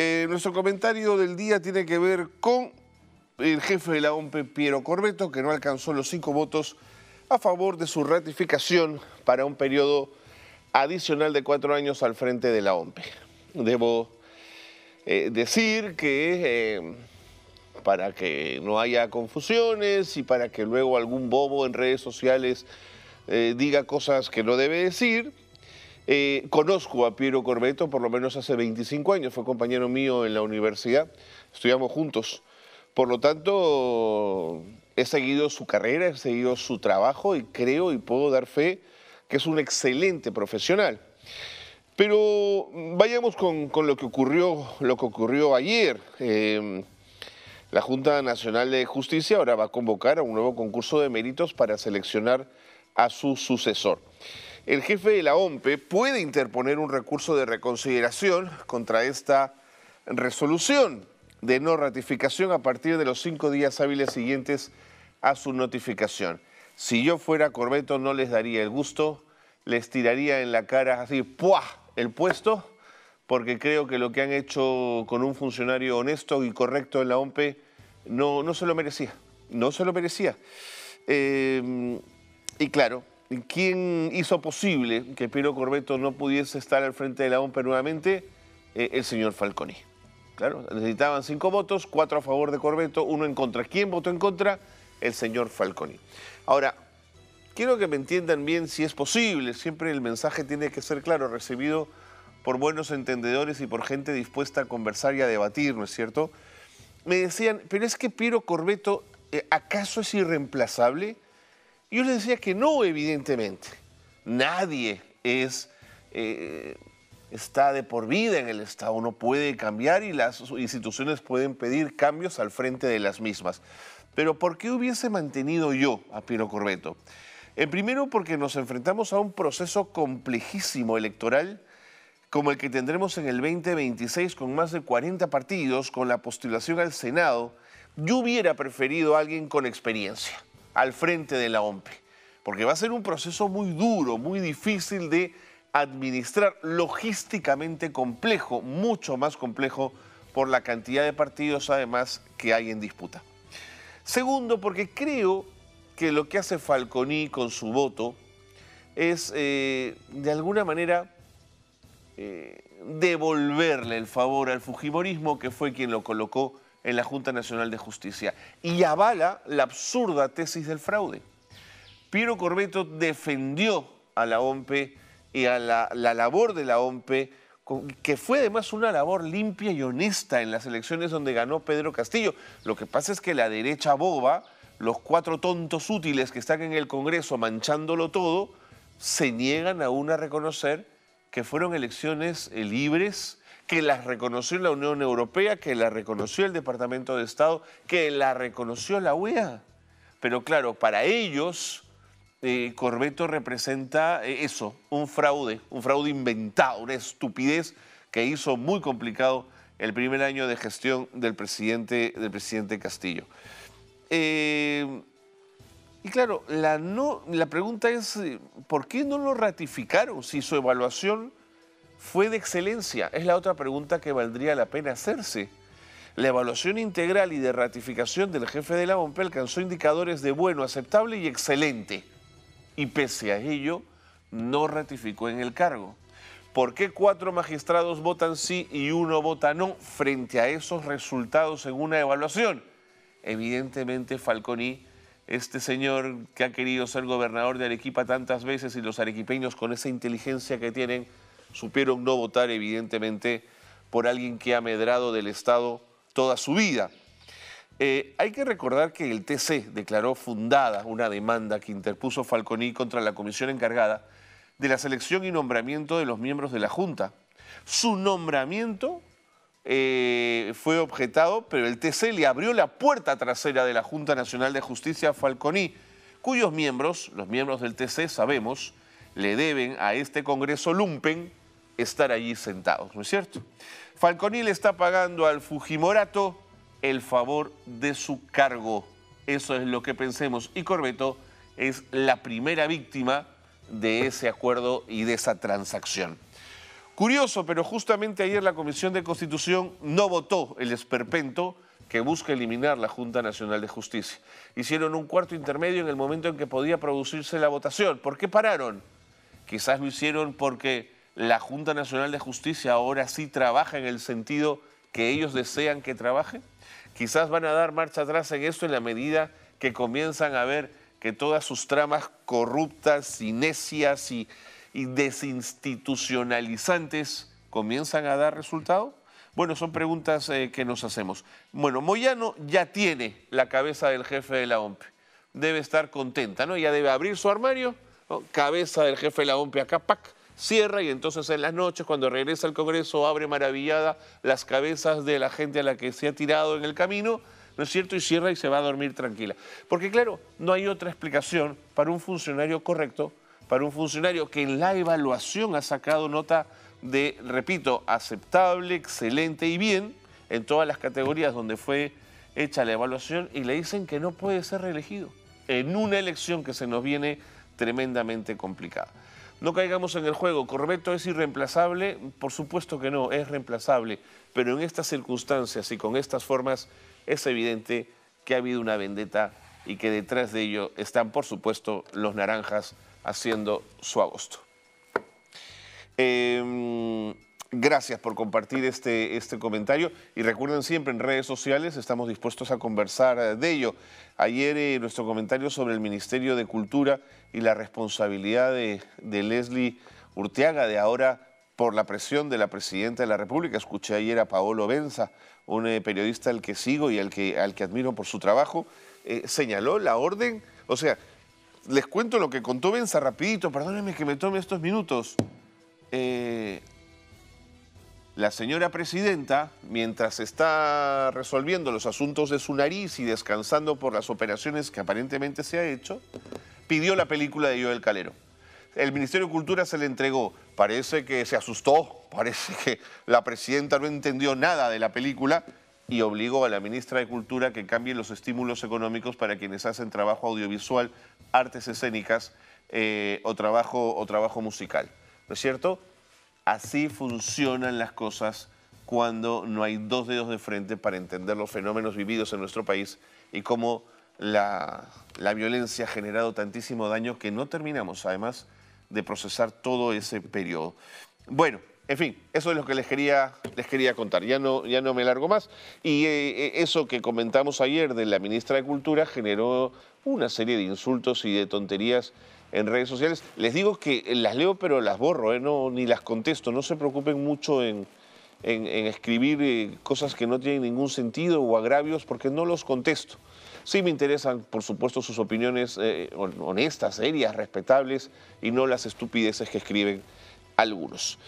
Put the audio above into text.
Eh, nuestro comentario del día tiene que ver con el jefe de la OMP, Piero Corbeto, que no alcanzó los cinco votos a favor de su ratificación para un periodo adicional de cuatro años al frente de la OMP. Debo eh, decir que eh, para que no haya confusiones y para que luego algún bobo en redes sociales diga cosas que no debe decir, eh, conozco a Piero Corbeto por lo menos hace 25 años, fue compañero mío en la universidad, estudiamos juntos. Por lo tanto, he seguido su carrera, he seguido su trabajo y creo y puedo dar fe que es un excelente profesional. Pero vayamos con, lo, que ocurrió, lo que ocurrió ayer. Em, la Junta Nacional de Justicia ahora va a convocar a un nuevo concurso de méritos para seleccionar a su sucesor. El jefe de la OMPE puede interponer un recurso de reconsideración contra esta resolución de no ratificación a partir de los cinco días hábiles siguientes a su notificación. Si yo fuera Corbeto no les daría el gusto, les tiraría en la cara así, ¡puah!, el puesto, porque creo que lo que han hecho con un funcionario honesto y correcto en la OMPE no, no se lo merecía, no se lo merecía. Eh, y claro, ¿Quién hizo posible que Piero Corbeto no pudiese estar al frente de la OMP nuevamente, eh, el señor Falconi. Claro, necesitaban cinco votos, cuatro a favor de Corbeto, uno en contra. ¿Quién votó en contra? El señor Falconi. Ahora, quiero que me entiendan bien si es posible. Siempre el mensaje tiene que ser claro, recibido por buenos entendedores y por gente dispuesta a conversar y a debatir, ¿no es cierto? Me decían, pero es que Piero Corbeto, eh, ¿acaso es irreemplazable? Yo les decía que no, evidentemente. Nadie es, eh, está de por vida en el Estado, no puede cambiar y las instituciones pueden pedir cambios al frente de las mismas. Pero ¿por qué hubiese mantenido yo a Piero Corbeto? En primero porque nos enfrentamos a un proceso complejísimo electoral como el que tendremos en el 2026 con más de 40 partidos, con la postulación al Senado, yo hubiera preferido a alguien con experiencia al frente de la OMP, porque va a ser un proceso muy duro, muy difícil de administrar, logísticamente complejo, mucho más complejo por la cantidad de partidos además que hay en disputa. Segundo, porque creo que lo que hace Falconi con su voto es eh, de alguna manera eh, devolverle el favor al Fujimorismo, que fue quien lo colocó en la Junta Nacional de Justicia y avala la absurda tesis del fraude. Piero Corbeto defendió a la OMP y a la, la labor de la OMP, que fue además una labor limpia y honesta en las elecciones donde ganó Pedro Castillo. Lo que pasa es que la derecha boba, los cuatro tontos útiles que están en el Congreso manchándolo todo, se niegan aún a reconocer que fueron elecciones eh, libres, que las reconoció la Unión Europea, que la reconoció el Departamento de Estado, que la reconoció la UEA. Pero claro, para ellos eh, Corbeto representa eh, eso, un fraude, un fraude inventado, una estupidez que hizo muy complicado el primer año de gestión del presidente, del presidente Castillo. Eh, y claro, la, la pregunta es, ¿por qué no lo ratificaron si su evaluación fue de excelencia? Es la otra pregunta que valdría la pena hacerse. La evaluación integral y de ratificación del jefe de la OMP alcanzó indicadores de bueno, aceptable y excelente. Y pese a ello, no ratificó en el cargo. ¿Por qué cuatro magistrados votan sí y uno vota no frente a esos resultados en una evaluación? Evidentemente, Falconi, este señor que ha querido ser gobernador de Arequipa tantas veces y los arequipeños con esa inteligencia que tienen, supieron no votar evidentemente por alguien que ha medrado del Estado toda su vida. Eh, hay que recordar que el TC declaró fundada una demanda que interpuso Falconi contra la comisión encargada de la selección y nombramiento de los miembros de la Junta. Su nombramiento eh, fue objetado, pero el TC le abrió la puerta trasera de la Junta Nacional de Justicia a Falconi, cuyos miembros, los miembros del TC, sabemos, le deben a este Congreso Lumpen estar allí sentados, ¿no es cierto? Falconil está pagando al Fujimorato el favor de su cargo. Eso es lo que pensemos. Y Corbeto es la primera víctima de ese acuerdo y de esa transacción. Curioso, pero justamente ayer la Comisión de Constitución no votó el esperpento que busca eliminar la Junta Nacional de Justicia. Hicieron un cuarto intermedio en el momento en que podía producirse la votación. ¿Por qué pararon? Quizás lo hicieron porque la Junta Nacional de Justicia ahora sí trabaja en el sentido que ellos desean que trabaje? Quizás van a dar marcha atrás en esto en la medida que comienzan a ver que todas sus tramas corruptas, inecias y, desinstitucionalizantes comienzan a dar resultado? Bueno, son preguntas eh, que nos hacemos. Bueno, Moyano ya tiene la cabeza del jefe de la OMP. Debe estar contenta, ¿no? Ya debe abrir su armario, cabeza del jefe de la OMP acá, pac cierra y entonces en las noches cuando regresa al Congreso abre maravillada las cabezas de la gente a la que se ha tirado en el camino, ¿no es cierto? Y cierra y se va a dormir tranquila. Porque claro, no hay otra explicación para un funcionario correcto, para un funcionario que en la evaluación ha sacado nota de, repito, aceptable, excelente y bien en todas las categorías donde fue hecha la evaluación y le dicen que no puede ser reelegido en una elección que se nos viene tremendamente complicada. No caigamos en el juego. ¿Corbeto es irreemplazable? Por supuesto que no, es reemplazable. Pero en estas circunstancias y con estas formas es evidente que ha habido una vendetta y que detrás de ello están, por supuesto, los naranjas haciendo su agosto. Em, Gracias por compartir este, este comentario y recuerden siempre en redes sociales estamos dispuestos a conversar eh, de ello. Ayer eh, nuestro comentario sobre el Ministerio de Cultura y la responsabilidad de, Leslie Urteaga de ahora por la presión de la Presidenta de la República. Escuché ayer a Paolo Benza, un eh, periodista al que sigo y al que, al que admiro por su trabajo, señaló la orden, o sea, les cuento lo que contó Benza rapidito, perdónenme que me tome estos minutos. La señora presidenta, mientras está resolviendo los asuntos de su nariz y descansando por las operaciones que aparentemente se ha hecho, pidió la película de Joel Calero. El Ministerio de Cultura se le entregó. Parece que se asustó, parece que la presidenta no entendió nada de la película y obligó a la ministra de Cultura que cambie los estímulos económicos para quienes hacen trabajo audiovisual, artes escénicas eh, o, trabajo, o trabajo musical. ¿No es cierto? Así funcionan las cosas cuando no hay dos dedos de frente para entender los fenómenos vividos en nuestro país y cómo la, violencia ha generado tantísimo daño que no terminamos, además, de procesar todo ese periodo. Bueno, en fin, eso es lo que les quería, les quería contar. Ya no, ya no me largo más. Y eh, eh, eso que comentamos ayer de la ministra de Cultura generó una serie de insultos y de tonterías en redes sociales. Les digo que las leo pero las borro, ¿eh? no, ni las contesto. No se preocupen mucho en, escribir cosas que no tienen ningún sentido o agravios porque no los contesto. Sí me interesan, por supuesto, sus opiniones honestas, serias, respetables y no las estupideces que escriben algunos.